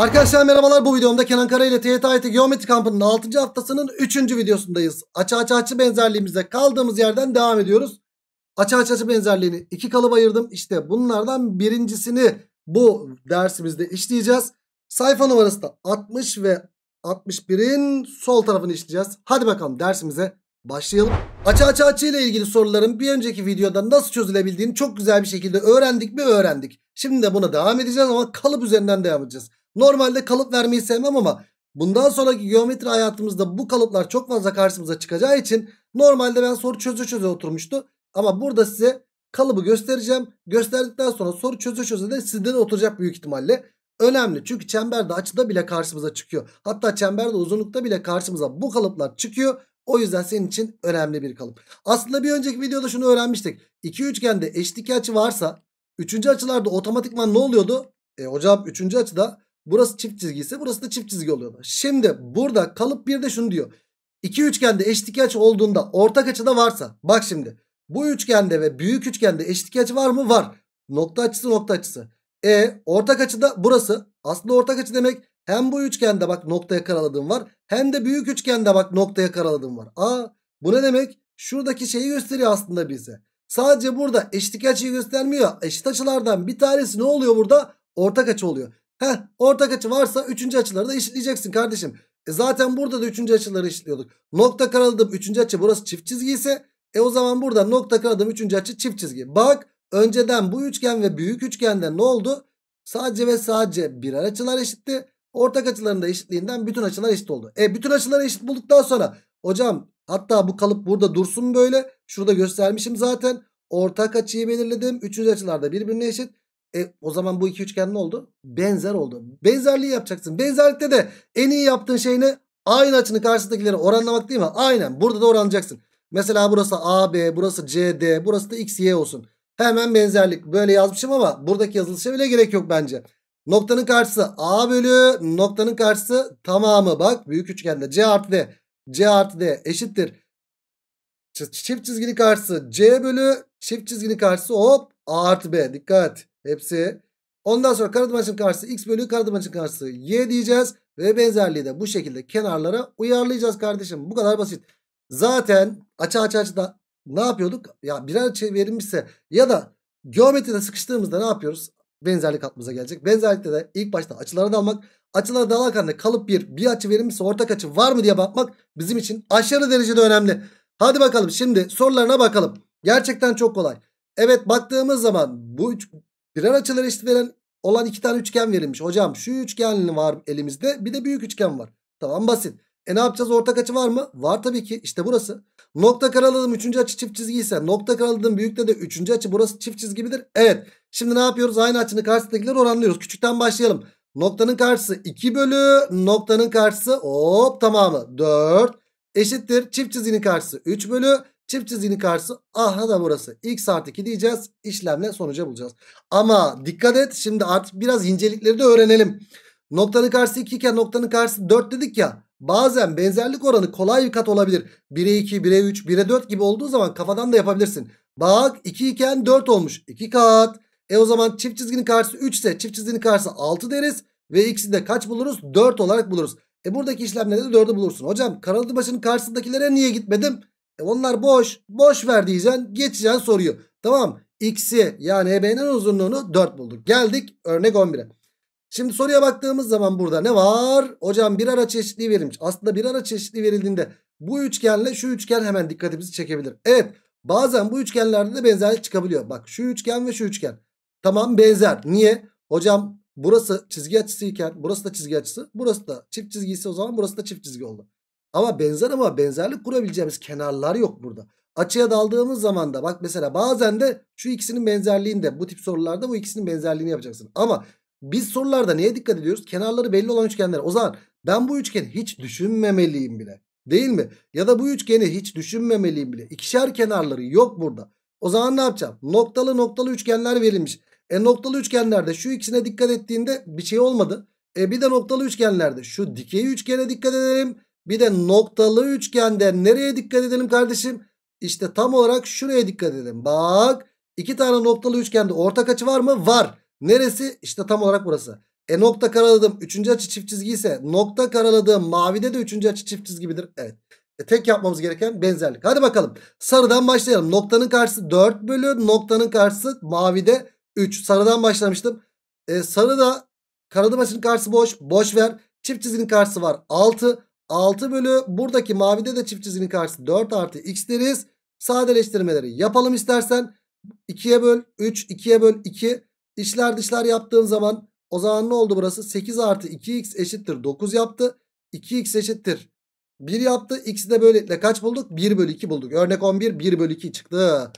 Arkadaşlar merhabalar bu videomda Kenan Kara ile TYT Geometri Kampı'nın 6. haftasının 3. videosundayız. Açı açı açı benzerliğimizde kaldığımız yerden devam ediyoruz. Açı açı açı benzerliğini iki kalıp ayırdım. İşte bunlardan birincisini bu dersimizde işleyeceğiz. Sayfa numarası da 60 ve 61'in sol tarafını işleyeceğiz. Hadi bakalım dersimize başlayalım. Açı açı açı ile ilgili soruların bir önceki videoda nasıl çözülebildiğini çok güzel bir şekilde öğrendik mi öğrendik. Şimdi de buna devam edeceğiz ama kalıp üzerinden devam edeceğiz. Normalde kalıp vermeyi sevmem ama bundan sonraki geometri hayatımızda bu kalıplar çok fazla karşımıza çıkacağı için normalde ben soru çöze çöze oturmuştu. Ama burada size kalıbı göstereceğim. Gösterdikten sonra soru çöze çöze de sizden oturacak büyük ihtimalle. Önemli çünkü çemberde açıda bile karşımıza çıkıyor. Hatta çemberde uzunlukta bile karşımıza bu kalıplar çıkıyor. O yüzden senin için önemli bir kalıp. Aslında bir önceki videoda şunu öğrenmiştik. İki üçgende eşlik açı varsa üçüncü açılarda otomatikman ne oluyordu? E hocam üçüncü açıda Burası çift çizgi ise burası da çift çizgi oluyordu. Şimdi burada kalıp bir de şunu diyor. İki üçgende eşitlik açı olduğunda ortak açı da varsa. Bak şimdi bu üçgende ve büyük üçgende eşitlik açı var mı? Var. Nokta açısı nokta açısı. E ortak açı da burası. Aslında ortak açı demek hem bu üçgende bak noktaya karaladığım var. Hem de büyük üçgende bak noktaya karaladığım var. Aa bu ne demek? Şuradaki şeyi gösteriyor aslında bize. Sadece burada eşitlik açıyı göstermiyor. Eşit açılardan bir tanesi ne oluyor burada? Ortak açı oluyor. Heh, ortak açı varsa üçüncü açıları da işleyeceksin kardeşim. E zaten burada da üçüncü açıları işliyorduk. Nokta karaladım üçüncü açı burası çift çizgi ise e o zaman burada nokta karaladım üçüncü açı çift çizgi. Bak önceden bu üçgen ve büyük üçgende ne oldu? Sadece ve sadece birer açılar eşitti. Ortak açıların da eşitliğinden bütün açılar eşit oldu. E bütün açıları eşit bulduktan sonra hocam hatta bu kalıp burada dursun böyle. Şurada göstermişim zaten. Ortak açıyı belirledim. Üçüncü açılar da birbirine eşit. E, o zaman bu iki üçgen ne oldu? Benzer oldu. Benzerliği yapacaksın. Benzerlikte de en iyi yaptığın şey ne? Aynı açının karşısındakileri oranlamak değil mi? Aynen. Burada da oranlayacaksın. Mesela burası AB, burası CD, burası da XY olsun. Hemen benzerlik. Böyle yazmışım ama buradaki yazılışa bile gerek yok bence. Noktanın karşısı A bölü noktanın karşısı tamamı. Bak büyük üçgende C artı D. C artı D eşittir. Çift çizginin karşısı C bölü çift çizginin karşısı hop A artı B. Dikkat. Hepsi. Ondan sonra kanat maçın karşısı x bölü kanat maçın karşısı y diyeceğiz. Ve benzerliği de bu şekilde kenarlara uyarlayacağız kardeşim. Bu kadar basit. Zaten açı açı açı da ne yapıyorduk? Ya birer açı verilmişse ya da geometride sıkıştığımızda ne yapıyoruz? Benzerlik aklımıza gelecek. Benzerlikte de ilk başta açılara dalmak. Açılara dalarken de kalıp bir bir açı verilmişse ortak açı var mı diye bakmak bizim için aşırı derecede önemli. Hadi bakalım şimdi sorularına bakalım. Gerçekten çok kolay. Evet baktığımız zaman bu Birer açıları eşit veren olan iki tane üçgen verilmiş. Hocam şu üçgen var elimizde bir de büyük üçgen var. Tamam basit. E ne yapacağız ortak açı var mı? Var tabii ki işte burası. Nokta karaladığım üçüncü açı çift çizgiyse, nokta karaladığım büyükte de üçüncü açı burası çift çizgi midir? Evet. Şimdi ne yapıyoruz? Aynı açını karşısındakileri oranlıyoruz. Küçükten başlayalım. Noktanın karşısı 2 bölü noktanın karşısı hop tamamı 4 eşittir. Çift çizginin karşısı 3 bölü Çift çizginin karşısı aha da burası. X artı 2 diyeceğiz. İşlemle sonuca bulacağız. Ama dikkat et şimdi artık biraz incelikleri de öğrenelim. Noktanın karşısı 2 iken noktanın karşısı 4 dedik ya. Bazen benzerlik oranı kolay bir kat olabilir. 1'e 2, 1'e 3, 1'e 4 gibi olduğu zaman kafadan da yapabilirsin. Bak 2 iken 4 olmuş. 2 kat. E o zaman çift çizginin karşısı 3 ise çift çizginin karşısı 6 deriz. Ve x'i de kaç buluruz? 4 olarak buluruz. E buradaki işlemlerde de 4'ü bulursun. Hocam karalı başının karşısındakilere niye gitmedim? E onlar boş. Boş ver diyeceksin. Geçeceksin soruyu. Tamam. X'i yani EB'nin uzunluğunu 4 bulduk. Geldik örnek 11'e. Şimdi soruya baktığımız zaman burada ne var? Hocam bir ara çeşitliği verilmiş. Aslında bir ara çeşitliği verildiğinde bu üçgenle şu üçgen hemen dikkatimizi çekebilir. Evet bazen bu üçgenlerde de benzerlik çıkabiliyor. Bak şu üçgen ve şu üçgen. Tamam benzer. Niye? Hocam burası çizgi açısı iken burası da çizgi açısı. Burası da çift çizgi ise o zaman burası da çift çizgi oldu. Ama benzer ama benzerlik kurabileceğimiz kenarlar yok burada. Açıya daldığımız zaman da bak mesela bazen de şu ikisinin benzerliğinde bu tip sorularda bu ikisinin benzerliğini yapacaksın. Ama biz sorularda neye dikkat ediyoruz? Kenarları belli olan üçgenler. O zaman ben bu üçgeni hiç düşünmemeliyim bile. Değil mi? Ya da bu üçgeni hiç düşünmemeliyim bile. İkişer kenarları yok burada. O zaman ne yapacağım? Noktalı noktalı üçgenler verilmiş. E noktalı üçgenlerde şu ikisine dikkat ettiğinde bir şey olmadı. E bir de noktalı üçgenlerde şu dikey üçgene dikkat edelim. Bir de noktalı üçgende nereye dikkat edelim kardeşim? İşte tam olarak şuraya dikkat edelim. Bak iki tane noktalı üçgende ortak açı var mı? Var. Neresi? İşte tam olarak burası. E nokta karaladığım üçüncü açı çift çizgi ise nokta karaladığım mavide de üçüncü açı çift çizgi midir? Evet. E, tek yapmamız gereken benzerlik. Hadi bakalım. Sarıdan başlayalım. Noktanın karşısı 4 bölü noktanın karşısı mavide 3. Sarıdan başlamıştım. E, sarıda karadığım açının karşısı boş. Boş ver. Çift çizginin karşısı var 6. 6 bölü buradaki mavide de çift çizginin karşısı 4 artı x deriz. Sadeleştirmeleri yapalım istersen. 2'ye böl 3 2'ye böl 2. işler dışlar yaptığın zaman o zaman ne oldu burası? 8 artı 2x eşittir 9 yaptı. 2x eşittir 1 yaptı. X'i de böylelikle kaç bulduk? 1 bölü 2 bulduk. Örnek 11 1 bölü 2 çıktı.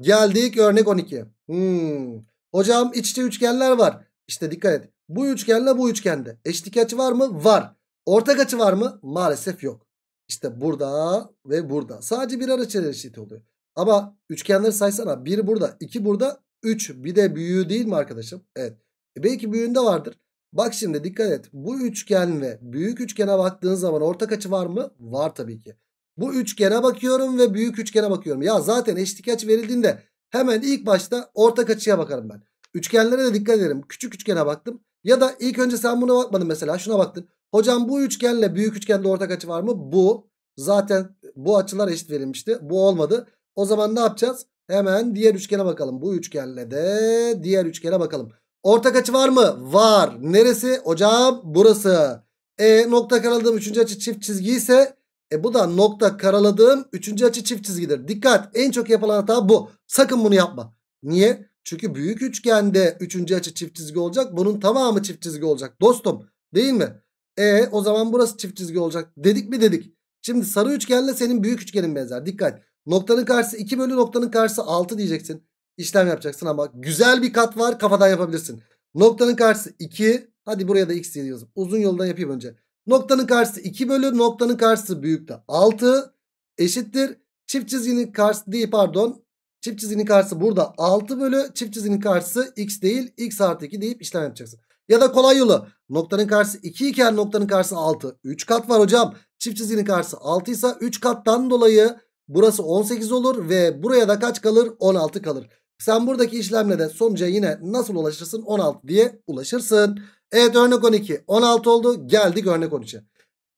Geldik örnek 12. Hmm. Hocam iç içe üçgenler var. işte dikkat et. Bu üçgenle bu üçgende. Eşitlik açı var mı? Var. Ortak açı var mı? Maalesef yok. İşte burada ve burada. Sadece birer açı eşit oluyor. Ama üçgenleri saysana. Bir burada, iki burada, üç. Bir de büyüğü değil mi arkadaşım? Evet. E belki büyüğünde vardır. Bak şimdi dikkat et. Bu üçgen ve büyük üçgene baktığın zaman ortak açı var mı? Var tabii ki. Bu üçgene bakıyorum ve büyük üçgene bakıyorum. Ya zaten eşlik açı verildiğinde hemen ilk başta ortak açıya bakarım ben. Üçgenlere de dikkat ederim. Küçük üçgene baktım. Ya da ilk önce sen buna bakmadın mesela şuna baktın. Hocam bu üçgenle büyük üçgende ortak açı var mı? Bu. Zaten bu açılar eşit verilmişti. Bu olmadı. O zaman ne yapacağız? Hemen diğer üçgene bakalım. Bu üçgenle de diğer üçgene bakalım. Ortak açı var mı? Var. Neresi? Hocam burası. E nokta karaladığım üçüncü açı çift çizgi ise e bu da nokta karaladığım üçüncü açı çift çizgidir. Dikkat en çok yapılan hata bu. Sakın bunu yapma. Niye? Çünkü büyük üçgende üçüncü açı çift çizgi olacak. Bunun tamamı çift çizgi olacak dostum değil mi? E o zaman burası çift çizgi olacak dedik mi dedik. Şimdi sarı üçgenle senin büyük üçgenin benzer dikkat. Noktanın karşısı 2 bölü noktanın karşısı 6 diyeceksin. İşlem yapacaksın ama güzel bir kat var kafadan yapabilirsin. Noktanın karşısı 2 hadi buraya da x yazayım uzun yoldan yapayım önce. Noktanın karşısı 2 bölü noktanın karşısı büyük de 6 eşittir. Çift çizginin karşısı değil pardon Çift çizginin karşısı burada 6 bölü çift çizginin karşısı x değil x artı 2 deyip işlem yapacaksın. Ya da kolay yolu noktanın karşısı 2 iken noktanın karşısı 6. 3 kat var hocam. Çift çizginin karşısı 6 ise 3 kattan dolayı burası 18 olur ve buraya da kaç kalır? 16 kalır. Sen buradaki işlemle de sonuca yine nasıl ulaşırsın? 16 diye ulaşırsın. Evet örnek 12. 16 oldu. Geldik örnek 13'e.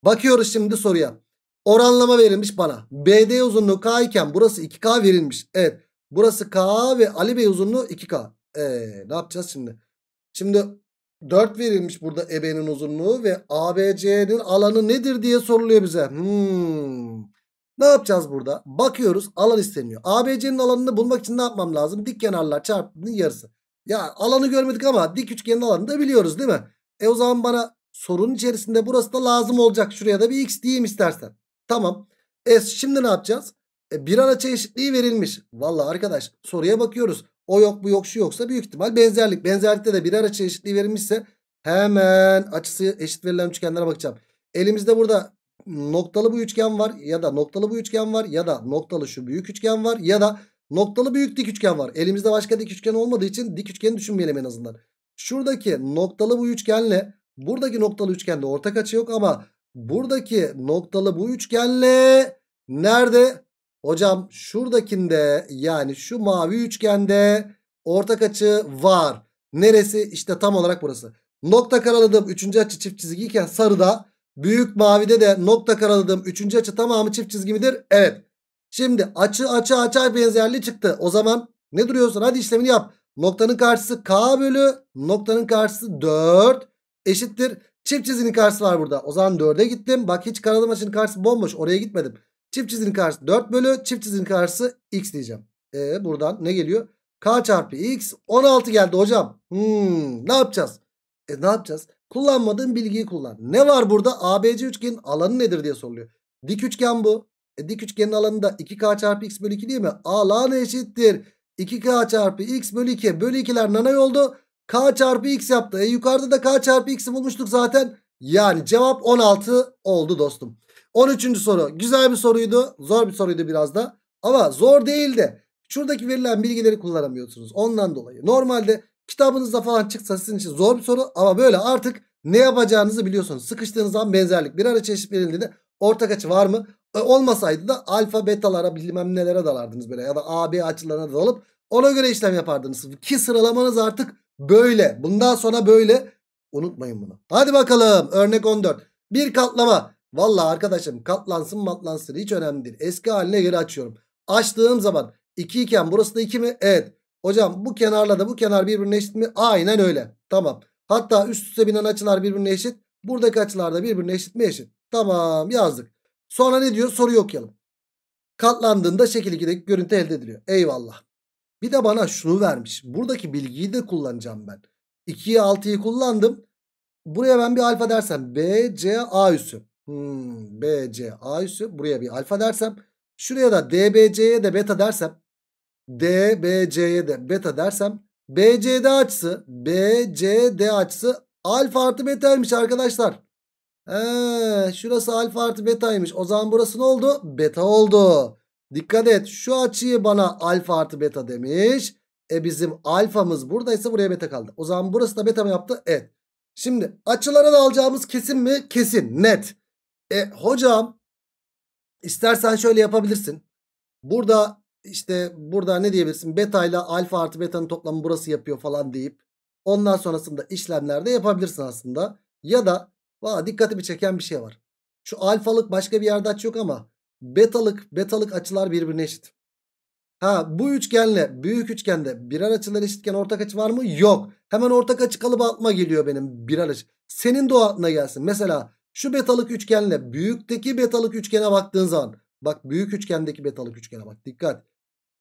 Bakıyoruz şimdi soruya. Oranlama verilmiş bana. BD uzunluğu K iken burası 2K verilmiş. Evet. Burası K ve Ali Bey uzunluğu 2K. Ee, ne yapacağız şimdi? Şimdi 4 verilmiş burada EB'nin uzunluğu ve ABC'nin alanı nedir diye soruluyor bize. Hmm. Ne yapacağız burada? Bakıyoruz alan isteniyor. ABC'nin alanını bulmak için ne yapmam lazım? Dik kenarlar çarpımının yarısı. Ya alanı görmedik ama dik üçgenin alanını da biliyoruz değil mi? E o zaman bana sorunun içerisinde burası da lazım olacak. Şuraya da bir x diyeyim istersen. Tamam. E şimdi ne yapacağız? E, bir araç eşitliği verilmiş. Valla arkadaş soruya bakıyoruz. O yok bu yok şu yoksa büyük ihtimal benzerlik. Benzerlikte de bir araç eşitliği verilmişse hemen açısı eşit verilen üçgenlere bakacağım. Elimizde burada noktalı bu üçgen var ya da noktalı bu üçgen var ya da noktalı şu büyük üçgen var ya da noktalı büyük dik üçgen var. Elimizde başka dik üçgen olmadığı için dik üçgeni düşünmeyelim en azından. Şuradaki noktalı bu üçgenle buradaki noktalı üçgende ortak açı yok ama buradaki noktalı bu üçgenle nerede Hocam şuradakinde yani şu mavi üçgende ortak açı var. Neresi? İşte tam olarak burası. Nokta karaladığım üçüncü açı çift çizgiyken sarıda büyük mavide de nokta karaladığım üçüncü açı tamamı çift çizgi midir? Evet. Şimdi açı açı açı benzerliği çıktı. O zaman ne duruyorsun? Hadi işlemini yap. Noktanın karşısı k bölü noktanın karşısı 4 eşittir. Çift çizginin karşısı var burada. O zaman 4'e gittim. Bak hiç karalı açının karşısı bomboş. Oraya gitmedim. Çift çizginin karşısı 4 bölü çift çizginin karşısı x diyeceğim. E, buradan ne geliyor? K çarpı x 16 geldi hocam. Hmm, ne yapacağız? E, ne yapacağız? Kullanmadığın bilgiyi kullan. Ne var burada? ABC üçgenin alanı nedir diye soruluyor. Dik üçgen bu. E, dik üçgenin alanı da 2K çarpı x bölü 2 değil mi? Alan eşittir. 2K çarpı x bölü 2 bölü 2'ler nanay oldu. K çarpı x yaptı. E, yukarıda da K çarpı x'i bulmuştuk zaten. Yani cevap 16 oldu dostum. 13. soru güzel bir soruydu. Zor bir soruydu biraz da. Ama zor değildi. Şuradaki verilen bilgileri kullanamıyorsunuz. Ondan dolayı. Normalde kitabınızda falan çıksa sizin için zor bir soru. Ama böyle artık ne yapacağınızı biliyorsunuz. Sıkıştığınız zaman benzerlik. Bir ara çeşitlerinde de ortak açı var mı? E, olmasaydı da alfa betalara bilmem nelere dalardınız böyle. Ya da AB açılarına dalıp ona göre işlem yapardınız. Ki sıralamanız artık böyle. Bundan sonra böyle. Unutmayın bunu. Hadi bakalım. Örnek 14. Bir katlama. Valla arkadaşım katlansın matlansın hiç önemli değil. Eski haline geri açıyorum. Açtığım zaman 2 iken burası da 2 mi? Evet. Hocam bu kenarla da bu kenar birbirine eşit mi? Aynen öyle. Tamam. Hatta üst üste binen açılar birbirine eşit. Buradaki açılar da birbirine eşit mi? Eşit. Tamam yazdık. Sonra ne diyor? Soruyu okuyalım. Katlandığında şekil 2'deki görüntü elde ediliyor. Eyvallah. Bir de bana şunu vermiş. Buradaki bilgiyi de kullanacağım ben. 2'yi 6'yı kullandım. Buraya ben bir alfa dersem B, C, A üssü. Hmm, BC A üssü buraya bir alfa dersem. Şuraya da DBC'ye de beta dersem. DBC'ye de beta dersem. BCD açısı BCD açısı alfa artı betaymış arkadaşlar. Ee, şurası alfa artı betaymış. O zaman burası ne oldu? Beta oldu. Dikkat et şu açıyı bana alfa artı beta demiş. E bizim alfamız buradaysa buraya beta kaldı. O zaman burası da beta mı yaptı? Evet. Şimdi açılara da alacağımız kesin mi? Kesin net. E hocam istersen şöyle yapabilirsin. Burada işte burada ne diyebilirsin? Beta ile alfa artı betanın toplamı burası yapıyor falan deyip ondan sonrasında işlemlerde yapabilirsin aslında. Ya da valla dikkatimi çeken bir şey var. Şu alfalık başka bir yerde aç yok ama betalık betalık açılar birbirine eşit. Ha bu üçgenle büyük üçgende birer açılar eşitken ortak açı var mı? Yok. Hemen ortak açı kalıbı atma geliyor benim birer açı. Senin de o gelsin. Mesela şu betalık üçgenle büyükteki betalık üçgene baktığın zaman bak büyük üçgendeki betalık üçgene bak dikkat.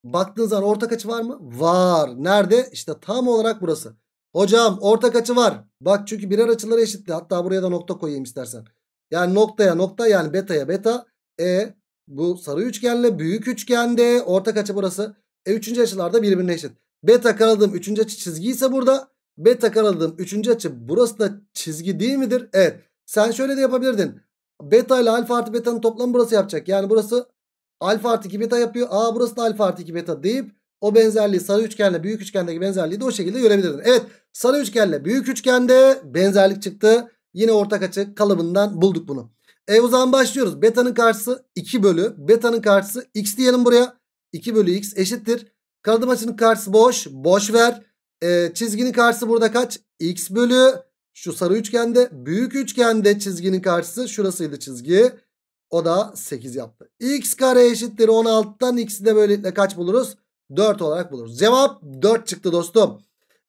Baktığın zaman ortak açı var mı? Var. Nerede? İşte tam olarak burası. Hocam ortak açı var. Bak çünkü birer açıları eşitli. Hatta buraya da nokta koyayım istersen. Yani noktaya nokta yani betaya beta. E bu sarı üçgenle büyük üçgende ortak açı burası. E üçüncü açılarda birbirine eşit. Beta karaladığım üçüncü açı çizgi ise burada. Beta karaladığım üçüncü açı burası da çizgi değil midir? Evet. Sen şöyle de yapabilirdin. Beta ile alfa artı betanın toplamı burası yapacak. Yani burası alfa artı 2 beta yapıyor. Aa burası da alfa artı 2 beta deyip o benzerliği sarı üçgenle büyük üçgendeki benzerliği de o şekilde görebilirdin. Evet sarı üçgenle büyük üçgende benzerlik çıktı. Yine ortak açı kalıbından bulduk bunu. E o zaman başlıyoruz. Beta'nın karşısı 2 bölü. Beta'nın karşısı x diyelim buraya. 2 bölü x eşittir. Karadım açının karşısı boş. Boş ver. E, çizginin karşısı burada kaç? x bölü şu sarı üçgende büyük üçgende çizginin karşısı şurasıydı çizgi. O da 8 yaptı. X kare eşittir 16'dan x'i de böylelikle kaç buluruz? 4 olarak buluruz. Cevap 4 çıktı dostum.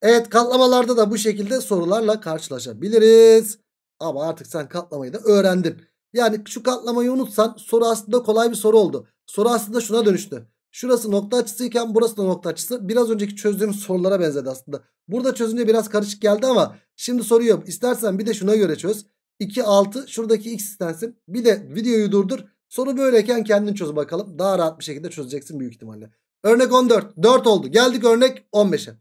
Evet katlamalarda da bu şekilde sorularla karşılaşabiliriz. Ama artık sen katlamayı da öğrendin. Yani şu katlamayı unutsan soru aslında kolay bir soru oldu. Soru aslında şuna dönüştü. Şurası nokta açısıyken burası da nokta açısı. Biraz önceki çözdüğüm sorulara benzedi aslında. Burada çözünce biraz karışık geldi ama şimdi soruyu İstersen bir de şuna göre çöz. 2, 6 şuradaki x istensin. Bir de videoyu durdur. Soru böyleyken kendin çöz bakalım. Daha rahat bir şekilde çözeceksin büyük ihtimalle. Örnek 14. 4 oldu. Geldik örnek 15'e.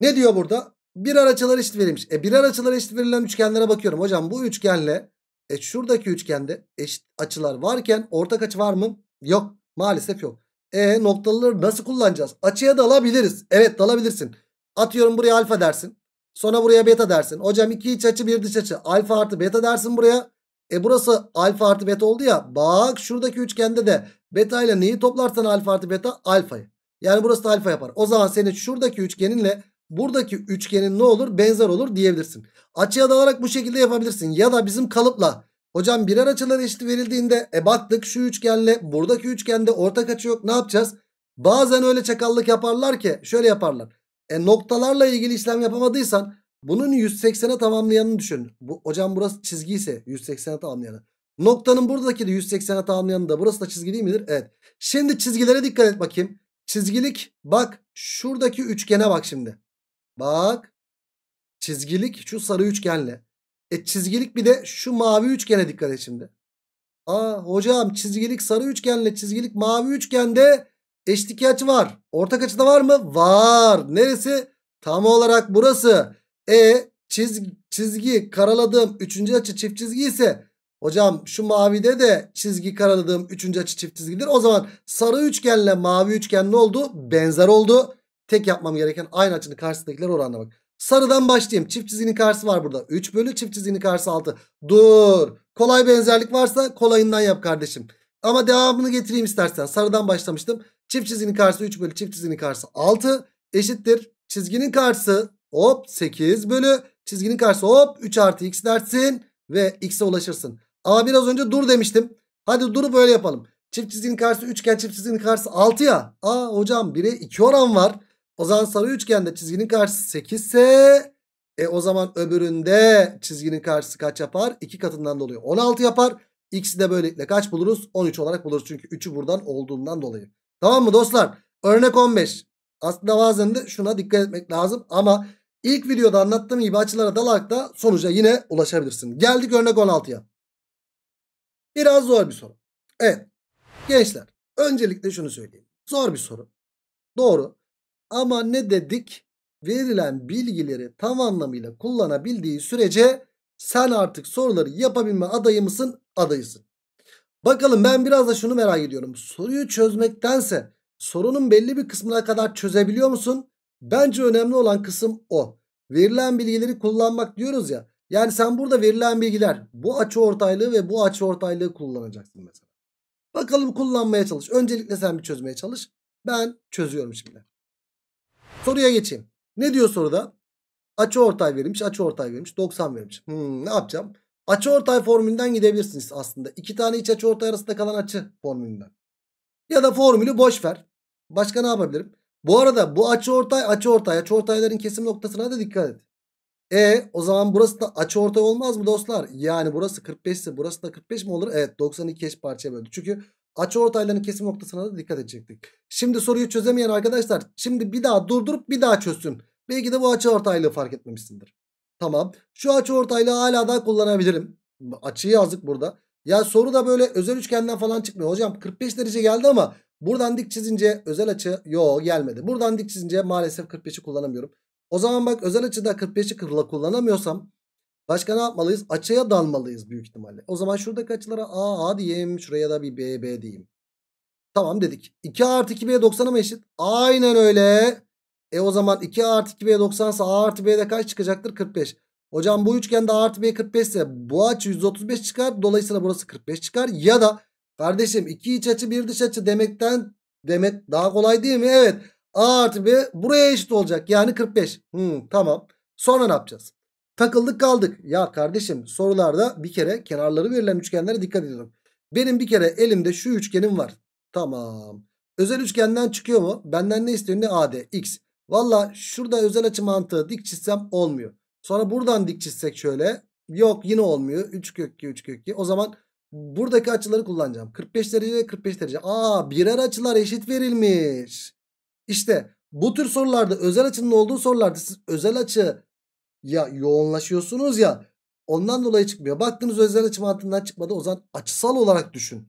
Ne diyor burada? Birer açılar eşit verilmiş. E birer açılar eşit verilen üçgenlere bakıyorum. Hocam bu üçgenle e şuradaki üçgende eşit açılar varken ortak açı var mı? Yok. Maalesef yok. E noktalıları nasıl kullanacağız? Açıya dalabiliriz. Evet dalabilirsin. Atıyorum buraya alfa dersin. Sonra buraya beta dersin. Hocam iki iç açı bir dış açı. Alfa artı beta dersin buraya. E burası alfa artı beta oldu ya. Bak şuradaki üçgende de beta ile neyi toplarsan alfa artı beta alfayı. Yani burası da alfa yapar. O zaman senin şuradaki üçgeninle buradaki üçgenin ne olur? Benzer olur diyebilirsin. Açıya dalarak bu şekilde yapabilirsin. Ya da bizim kalıpla Hocam birer açılar eşit verildiğinde e baktık şu üçgenle buradaki üçgende ortak açı yok ne yapacağız? Bazen öyle çakallık yaparlar ki şöyle yaparlar. E noktalarla ilgili işlem yapamadıysan bunun 180'e tamamlayanını düşün. Bu, hocam burası çizgi ise 180'e tamamlayanı. Noktanın buradaki de 180'e tamamlayanı da burası da çizgi değil midir? Evet. Şimdi çizgilere dikkat et bakayım. Çizgilik bak şuradaki üçgene bak şimdi. Bak çizgilik şu sarı üçgenle. E çizgilik bir de şu mavi üçgene dikkat et şimdi. Aa hocam çizgilik sarı üçgenle çizgilik mavi üçgende eşlik açı var. Ortak açı da var mı? Var. Neresi? Tam olarak burası. E çizgi, çizgi karaladığım üçüncü açı çift çizgi ise hocam şu mavide de çizgi karaladığım üçüncü açı çift çizgidir. O zaman sarı üçgenle mavi üçgen ne oldu? Benzer oldu. Tek yapmam gereken aynı açının karşısındakiler oranına bak. Sarıdan başlayayım. Çift çizginin karşısı var burada. 3 bölü çift çizginin karşısı 6. Dur. Kolay benzerlik varsa kolayından yap kardeşim. Ama devamını getireyim istersen. Sarıdan başlamıştım. Çift çizginin karşısı 3 bölü çift çizginin karşısı 6 eşittir. Çizginin karşısı hop 8 bölü çizginin karşısı hop 3 artı x dersin ve x'e ulaşırsın. Ama biraz önce dur demiştim. Hadi duru böyle yapalım. Çift çizginin karşısı 3 iken çift çizginin karşısı 6 ya. Aa hocam 1'e 2 oran var. O zaman sarı üçgende çizginin karşısı 8 ise e, o zaman öbüründe çizginin karşısı kaç yapar? 2 katından dolayı 16 yapar. X'i de böylelikle kaç buluruz? 13 olarak buluruz. Çünkü 3'ü buradan olduğundan dolayı. Tamam mı dostlar? Örnek 15. Aslında bazen de şuna dikkat etmek lazım. Ama ilk videoda anlattığım gibi açılara dalarak da sonuca yine ulaşabilirsin. Geldik örnek 16'ya. Biraz zor bir soru. Evet. Gençler öncelikle şunu söyleyeyim. Zor bir soru. Doğru. Ama ne dedik? Verilen bilgileri tam anlamıyla kullanabildiği sürece sen artık soruları yapabilme adayı mısın? Adayısın. Bakalım ben biraz da şunu merak ediyorum. Soruyu çözmektense sorunun belli bir kısmına kadar çözebiliyor musun? Bence önemli olan kısım o. Verilen bilgileri kullanmak diyoruz ya. Yani sen burada verilen bilgiler bu açı ortaylığı ve bu açı ortaylığı kullanacaksın mesela. Bakalım kullanmaya çalış. Öncelikle sen bir çözmeye çalış. Ben çözüyorum şimdi. Soruya geçeyim. Ne diyor soruda? Açı ortay verilmiş, açı ortay verilmiş, 90 verilmiş. Hmm, ne yapacağım? Açı ortay formülünden gidebilirsiniz aslında. İki tane iç açı ortay arasında kalan açı formülünden. Ya da formülü boş ver. Başka ne yapabilirim? Bu arada bu açı ortay, açı ortay, açı ortayların kesim noktasına da dikkat et. E o zaman burası da açı ortay olmaz mı dostlar? Yani burası 45 ise burası da 45 mi olur? Evet 92 eş parçaya böldü. Çünkü Açı ortaylarının kesim noktasına da dikkat edecektik. Şimdi soruyu çözemeyen arkadaşlar şimdi bir daha durdurup bir daha çözsün. Belki de bu açı ortaylığı fark etmemişsindir. Tamam. Şu açı ortaylığı hala daha kullanabilirim. Açıyı yazdık burada. Ya soru da böyle özel üçgenden falan çıkmıyor. Hocam 45 derece geldi ama buradan dik çizince özel açı yok gelmedi. Buradan dik çizince maalesef 45'i kullanamıyorum. O zaman bak özel açıda 45'i kullanamıyorsam Başka ne yapmalıyız? Açıya dalmalıyız büyük ihtimalle. O zaman şuradaki açılara A, A diyeyim. Şuraya da bir B, B diyeyim. Tamam dedik. 2 artı 2B 90'a mı eşit? Aynen öyle. E o zaman 2 artı 2B 90 ise A artı B'de kaç çıkacaktır? 45. Hocam bu üçgende A artı B 45 ise bu açı 135 çıkar. Dolayısıyla burası 45 çıkar. Ya da kardeşim iki iç açı bir dış açı demekten demek daha kolay değil mi? Evet. A artı B buraya eşit olacak. Yani 45. Hmm, tamam. Sonra ne yapacağız? Takıldık kaldık. Ya kardeşim sorularda bir kere kenarları verilen üçgenlere dikkat ediyorum. Benim bir kere elimde şu üçgenim var. Tamam. Özel üçgenden çıkıyor mu? Benden ne istiyor? Ne AD? X. Valla şurada özel açı mantığı dik çizsem olmuyor. Sonra buradan dik çizsek şöyle. Yok yine olmuyor. 3 kök 3 kök O zaman buradaki açıları kullanacağım. 45 derece 45 derece. Aa birer açılar eşit verilmiş. İşte bu tür sorularda özel açının olduğu sorularda siz özel açı ya yoğunlaşıyorsunuz ya ondan dolayı çıkmıyor. Baktınız özel açı mantığından çıkmadı. O zaman açısal olarak düşün.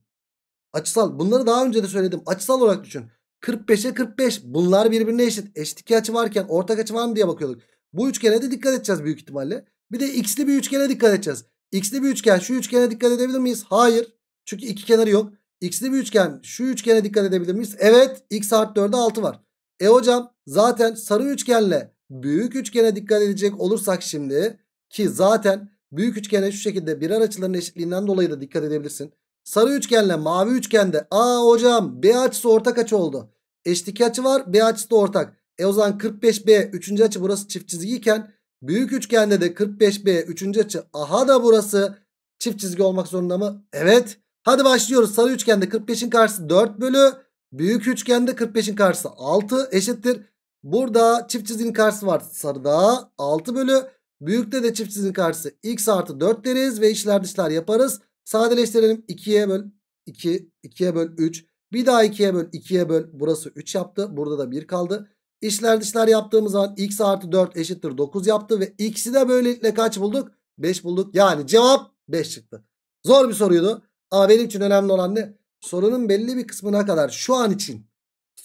Açısal bunları daha önce de söyledim. Açısal olarak düşün. 45'e 45 bunlar birbirine eşit. Eşit iki açı varken ortak açı var mı diye bakıyorduk. Bu üçgene de dikkat edeceğiz büyük ihtimalle. Bir de x'li bir üçgene dikkat edeceğiz. X'li bir üçgen şu üçgene dikkat edebilir miyiz? Hayır. Çünkü iki kenarı yok. X'li bir üçgen şu üçgene dikkat edebilir miyiz? Evet. X artı 4'e 6 var. E hocam zaten sarı üçgenle büyük üçgene dikkat edecek olursak şimdi ki zaten büyük üçgene şu şekilde birer açıların eşitliğinden dolayı da dikkat edebilirsin. Sarı üçgenle mavi üçgende aa hocam B açısı ortak açı oldu. Eşit iki açı var B açısı da ortak. E o zaman 45B 3. açı burası çift çizgiyken büyük üçgende de 45B 3. açı aha da burası çift çizgi olmak zorunda mı? Evet. Hadi başlıyoruz. Sarı üçgende 45'in karşısı 4 bölü büyük üçgende 45'in karşısı 6 eşittir. Burada çift çizginin karşısı var sarıda. 6 bölü. Büyükte de çift çizginin karşısı x artı 4 deriz ve işler dışlar yaparız. Sadeleştirelim. 2'ye böl 2, 2'ye böl 3. Bir daha 2'ye böl 2'ye böl. Burası 3 yaptı. Burada da 1 kaldı. İşler dışlar yaptığımız zaman x artı 4 eşittir 9 yaptı. Ve x'i de böylelikle kaç bulduk? 5 bulduk. Yani cevap 5 çıktı. Zor bir soruydu. Ama benim için önemli olan ne? Sorunun belli bir kısmına kadar şu an için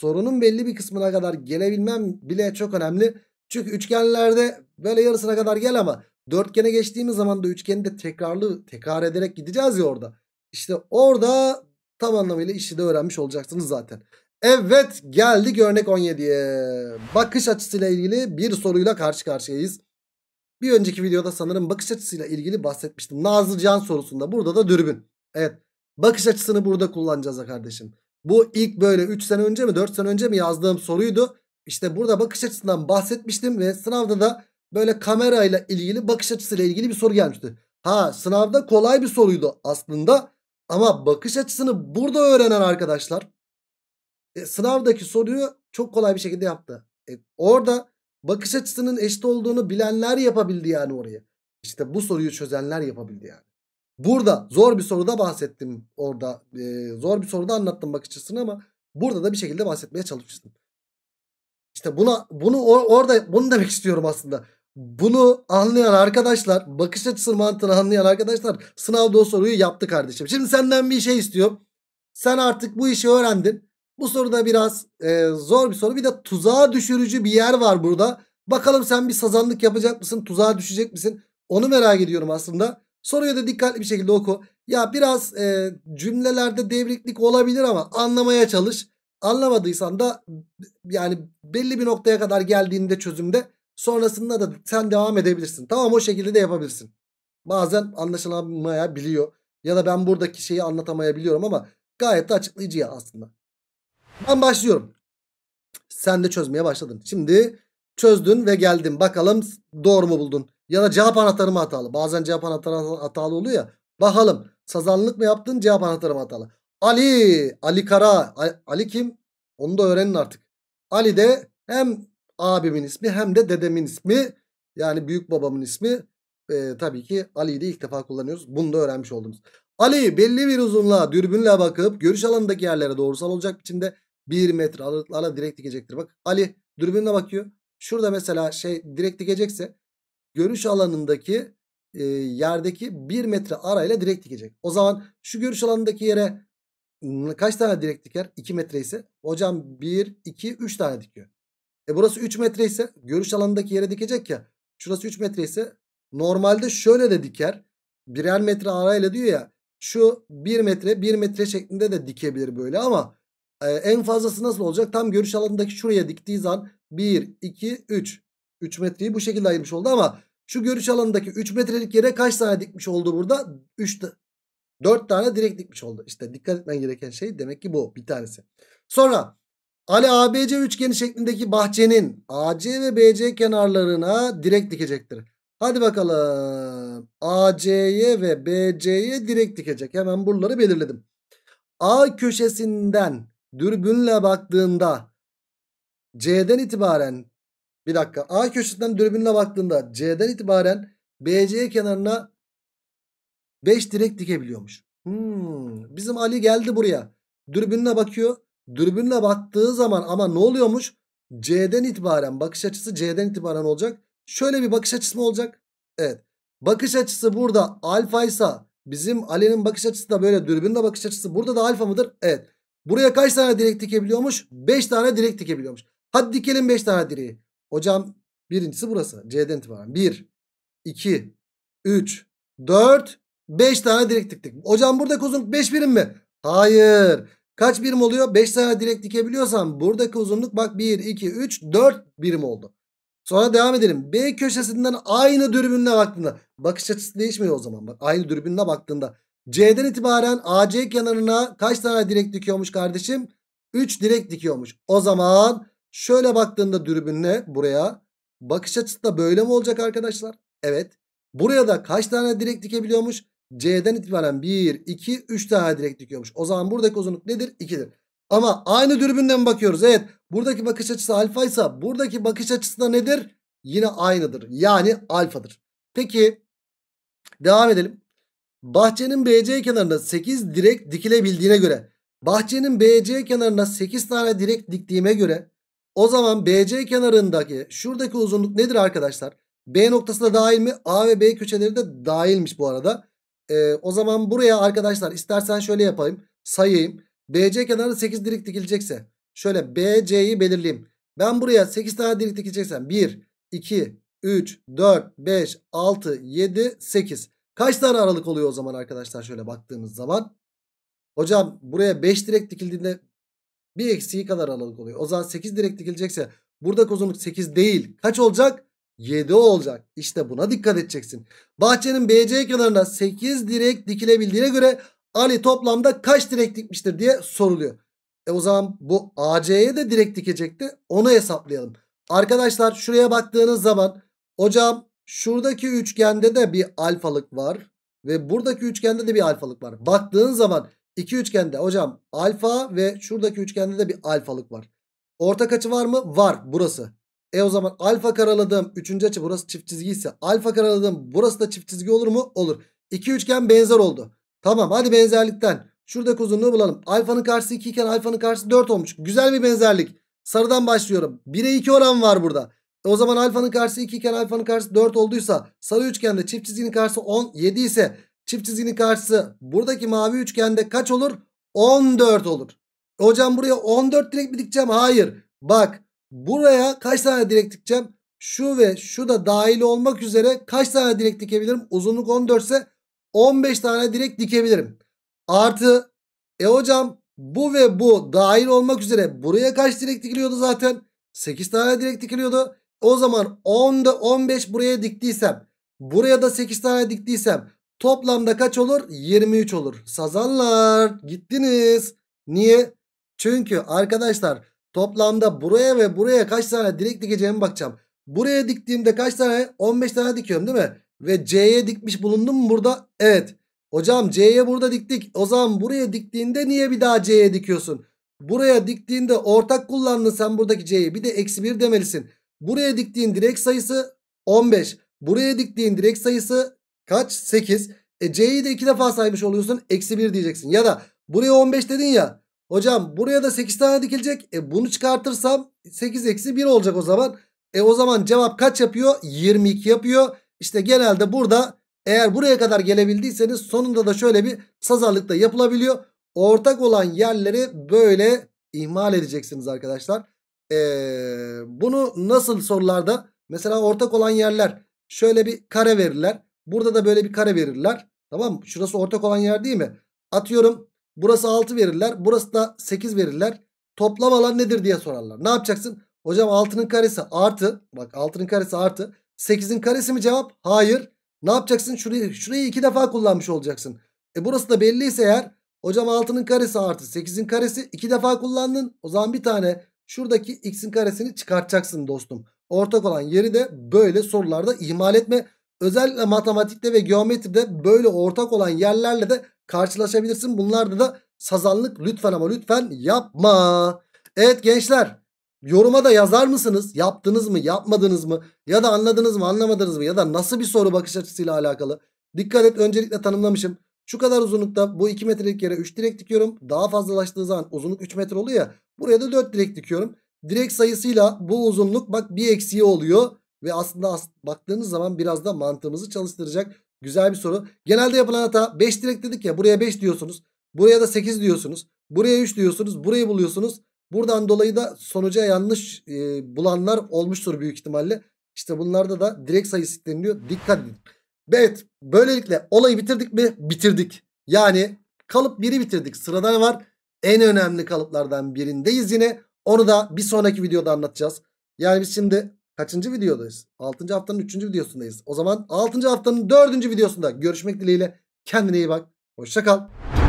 sorunun belli bir kısmına kadar gelebilmem bile çok önemli. Çünkü üçgenlerde böyle yarısına kadar gel ama dörtgene geçtiğimiz zaman da üçgeni de tekrarlı tekrar ederek gideceğiz ya orada. İşte orada tam anlamıyla işi de öğrenmiş olacaksınız zaten. Evet geldik örnek 17'ye. Bakış açısıyla ilgili bir soruyla karşı karşıyayız. Bir önceki videoda sanırım bakış açısıyla ilgili bahsetmiştim. Nazlı Can sorusunda burada da dürbün. Evet bakış açısını burada kullanacağız kardeşim. Bu ilk böyle 3 sene önce mi 4 sene önce mi yazdığım soruydu. İşte burada bakış açısından bahsetmiştim ve sınavda da böyle kamerayla ilgili bakış açısıyla ilgili bir soru gelmişti. Ha sınavda kolay bir soruydu aslında ama bakış açısını burada öğrenen arkadaşlar e, sınavdaki soruyu çok kolay bir şekilde yaptı. E, orada bakış açısının eşit olduğunu bilenler yapabildi yani orayı. İşte bu soruyu çözenler yapabildi yani. Burada zor bir soruda bahsettim orada. E, zor bir soruda anlattım bakış açısını ama burada da bir şekilde bahsetmeye çalışmıştım. İşte buna bunu or, orada bunu demek istiyorum aslında. Bunu anlayan arkadaşlar, bakış açısı mantığını anlayan arkadaşlar sınavda o soruyu yaptı kardeşim. Şimdi senden bir şey istiyorum. Sen artık bu işi öğrendin. Bu soruda biraz e, zor bir soru. Bir de tuzağa düşürücü bir yer var burada. Bakalım sen bir sazanlık yapacak mısın? Tuzağa düşecek misin? Onu merak ediyorum aslında. Soruyu da dikkatli bir şekilde oku. Ya biraz e, cümlelerde devriklik olabilir ama anlamaya çalış. Anlamadıysan da yani belli bir noktaya kadar geldiğinde çözümde sonrasında da sen devam edebilirsin. Tamam o şekilde de yapabilirsin. Bazen anlaşılamayabiliyor ya da ben buradaki şeyi anlatamayabiliyorum ama gayet de açıklayıcı ya aslında. Ben başlıyorum. Sen de çözmeye başladın. Şimdi Çözdün ve geldin. Bakalım doğru mu buldun? Ya da cevap anahtarı mı hatalı? Bazen cevap anahtarı hatalı oluyor ya. Bakalım sazanlık mı yaptın cevap anahtarı mı hatalı? Ali, Ali Kara. Ali, kim? Onu da öğrenin artık. Ali de hem abimin ismi hem de dedemin ismi. Yani büyük babamın ismi. Ee, tabii ki Ali'yi de ilk defa kullanıyoruz. Bunu da öğrenmiş oldunuz. Ali belli bir uzunluğa dürbünle bakıp görüş alanındaki yerlere doğrusal olacak biçimde 1 metre aralıklarla direkt dikecektir. Bak Ali dürbünle bakıyor. Şurada mesela şey direkt dikecekse görüş alanındaki e, yerdeki 1 metre arayla direkt dikecek. O zaman şu görüş alanındaki yere kaç tane direkt diker? 2 metre ise hocam 1, 2, 3 tane dikiyor. E burası 3 metre ise görüş alanındaki yere dikecek ya. Şurası 3 metre ise normalde şöyle de diker. Birer metre arayla diyor ya. Şu 1 metre 1 metre şeklinde de dikebilir böyle ama e, en fazlası nasıl olacak? Tam görüş alanındaki şuraya diktiği zaman 1, 2, 3. 3 metreyi bu şekilde ayırmış oldu ama şu görüş alanındaki 3 metrelik yere kaç tane dikmiş oldu burada? 3 4 tane direkt dikmiş oldu. İşte dikkat etmen gereken şey demek ki bu bir tanesi. Sonra Ali ABC üçgeni şeklindeki bahçenin AC ve BC kenarlarına direkt dikecektir. Hadi bakalım. AC'ye ve BC'ye direkt dikecek. Hemen buraları belirledim. A köşesinden dürbünle baktığında C'den itibaren bir dakika A köşesinden dürbünle baktığında C'den itibaren BC kenarına 5 direk dikebiliyormuş. Hmm, bizim Ali geldi buraya. Dürbünle bakıyor. Dürbünle baktığı zaman ama ne oluyormuş? C'den itibaren bakış açısı C'den itibaren olacak. Şöyle bir bakış açısı mı olacak? Evet. Bakış açısı burada alfa ise bizim Ali'nin bakış açısı da böyle dürbünle bakış açısı burada da alfa mıdır? Evet. Buraya kaç tane direk dikebiliyormuş? 5 tane direk dikebiliyormuş. Hadi dikelim 5 tane direği. Hocam birincisi burası. C'den itibaren. 1, 2, 3, 4, 5 tane direk diktik. Hocam buradaki uzunluk 5 birim mi? Hayır. Kaç birim oluyor? 5 tane direk dikebiliyorsam buradaki uzunluk bak 1, 2, 3, 4 birim oldu. Sonra devam edelim. B köşesinden aynı dürbünle baktığında. Bakış açısı değişmiyor o zaman. Bak aynı dürbünle baktığında. C'den itibaren AC kenarına kaç tane direk dikiyormuş kardeşim? 3 direk dikiyormuş. O zaman şöyle baktığında dürbünle buraya bakış açısı da böyle mi olacak arkadaşlar? Evet. Buraya da kaç tane direk dikebiliyormuş? C'den itibaren 1, 2, 3 tane direk dikiyormuş. O zaman buradaki uzunluk nedir? 2'dir. Ama aynı dürbünden bakıyoruz. Evet buradaki bakış açısı alfa ise buradaki bakış açısı da nedir? Yine aynıdır. Yani alfadır. Peki devam edelim. Bahçenin BC kenarına 8 direk dikilebildiğine göre bahçenin BC kenarına 8 tane direk diktiğime göre o zaman BC kenarındaki şuradaki uzunluk nedir arkadaşlar? B noktası da dahil mi? A ve B köşeleri de dahilmiş bu arada. Ee, o zaman buraya arkadaşlar istersen şöyle yapayım. Sayayım. BC kenarı 8 direk dikilecekse. Şöyle BC'yi belirleyeyim. Ben buraya 8 tane direk dikeceksem 1, 2, 3, 4, 5, 6, 7, 8. Kaç tane aralık oluyor o zaman arkadaşlar şöyle baktığımız zaman. Hocam buraya 5 direk dikildiğinde bir eksiği kadar aralık oluyor. O zaman 8 direk dikilecekse burada uzunluk 8 değil. Kaç olacak? 7 olacak. İşte buna dikkat edeceksin. Bahçenin BC kenarına 8 direk dikilebildiğine göre Ali toplamda kaç direk dikmiştir diye soruluyor. E o zaman bu AC'ye de direk dikecekti. Onu hesaplayalım. Arkadaşlar şuraya baktığınız zaman hocam Şuradaki üçgende de bir alfalık var. Ve buradaki üçgende de bir alfalık var. Baktığın zaman iki üçgende hocam alfa ve şuradaki üçgende de bir alfalık var. Ortak açı var mı? Var burası. E o zaman alfa karaladığım üçüncü açı burası çift çizgi ise alfa karaladığım burası da çift çizgi olur mu? Olur. İki üçgen benzer oldu. Tamam hadi benzerlikten. Şuradaki uzunluğu bulalım. Alfanın karşısı 2 iken alfanın karşısı 4 olmuş. Güzel bir benzerlik. Sarıdan başlıyorum. 1'e 2 oran var burada o zaman alfanın karşısı 2 iken alfanın karşısı 4 olduysa sarı üçgende çift çizginin karşısı 17 ise çift çizginin karşısı buradaki mavi üçgende kaç olur? 14 olur. hocam buraya 14 direk mi dikeceğim? Hayır. Bak buraya kaç tane direk dikeceğim? Şu ve şu da dahil olmak üzere kaç tane direk dikebilirim? Uzunluk 14 ise 15 tane direk dikebilirim. Artı e hocam bu ve bu dahil olmak üzere buraya kaç direk dikiliyordu zaten? 8 tane direk dikiliyordu. O zaman 10'da 15 buraya diktiysem buraya da 8 tane diktiysem toplamda kaç olur? 23 olur. Sazanlar gittiniz. Niye? Çünkü arkadaşlar toplamda buraya ve buraya kaç tane direkt dikeceğimi bakacağım. Buraya diktiğimde kaç tane? 15 tane dikiyorum değil mi? Ve C'ye dikmiş bulundum mu burada? Evet. Hocam C'ye burada diktik. O zaman buraya diktiğinde niye bir daha C'ye dikiyorsun? Buraya diktiğinde ortak kullandın sen buradaki C'yi. Bir de eksi 1 demelisin. Buraya diktiğin direk sayısı 15. Buraya diktiğin direk sayısı kaç? 8. E C'yi de 2 defa saymış oluyorsun. Eksi 1 diyeceksin. Ya da buraya 15 dedin ya. Hocam buraya da 8 tane dikilecek. E bunu çıkartırsam 8 eksi 1 olacak o zaman. E o zaman cevap kaç yapıyor? 22 yapıyor. İşte genelde burada eğer buraya kadar gelebildiyseniz sonunda da şöyle bir sazarlıkta yapılabiliyor. Ortak olan yerleri böyle ihmal edeceksiniz arkadaşlar. Ee, bunu nasıl sorularda? Mesela ortak olan yerler şöyle bir kare verirler. Burada da böyle bir kare verirler. Tamam mı? Şurası ortak olan yer değil mi? Atıyorum burası 6 verirler. Burası da 8 verirler. Toplam alan nedir diye sorarlar. Ne yapacaksın? Hocam 6'nın karesi artı. Bak 6'nın karesi artı. 8'in karesi mi cevap? Hayır. Ne yapacaksın? Şurayı, şurayı iki defa kullanmış olacaksın. E burası da belliyse eğer. Hocam 6'nın karesi artı 8'in karesi iki defa kullandın. O zaman bir tane Şuradaki x'in karesini çıkartacaksın dostum. Ortak olan yeri de böyle sorularda ihmal etme. Özellikle matematikte ve geometride böyle ortak olan yerlerle de karşılaşabilirsin. Bunlarda da sazanlık lütfen ama lütfen yapma. Evet gençler yoruma da yazar mısınız? Yaptınız mı yapmadınız mı? Ya da anladınız mı anlamadınız mı? Ya da nasıl bir soru bakış açısıyla alakalı? Dikkat et öncelikle tanımlamışım. Şu kadar uzunlukta bu 2 metrelik yere 3 direk dikiyorum. Daha fazlalaştığı zaman uzunluk 3 metre oluyor ya. Buraya da 4 direk dikiyorum. Direk sayısıyla bu uzunluk bak bir eksiği oluyor. Ve aslında baktığınız zaman biraz da mantığımızı çalıştıracak güzel bir soru. Genelde yapılan hata 5 direk dedik ya buraya 5 diyorsunuz. Buraya da 8 diyorsunuz. Buraya 3 diyorsunuz. Burayı buluyorsunuz. Buradan dolayı da sonuca yanlış e, bulanlar olmuştur büyük ihtimalle. İşte bunlarda da direk sayısı deniliyor. Dikkat edin. Evet böylelikle olayı bitirdik mi? Bitirdik. Yani kalıp biri bitirdik. Sırada var? En önemli kalıplardan birindeyiz yine. Onu da bir sonraki videoda anlatacağız. Yani biz şimdi kaçıncı videodayız? 6. haftanın 3. videosundayız. O zaman 6. haftanın 4. videosunda görüşmek dileğiyle. Kendine iyi bak. Hoşçakal. kal.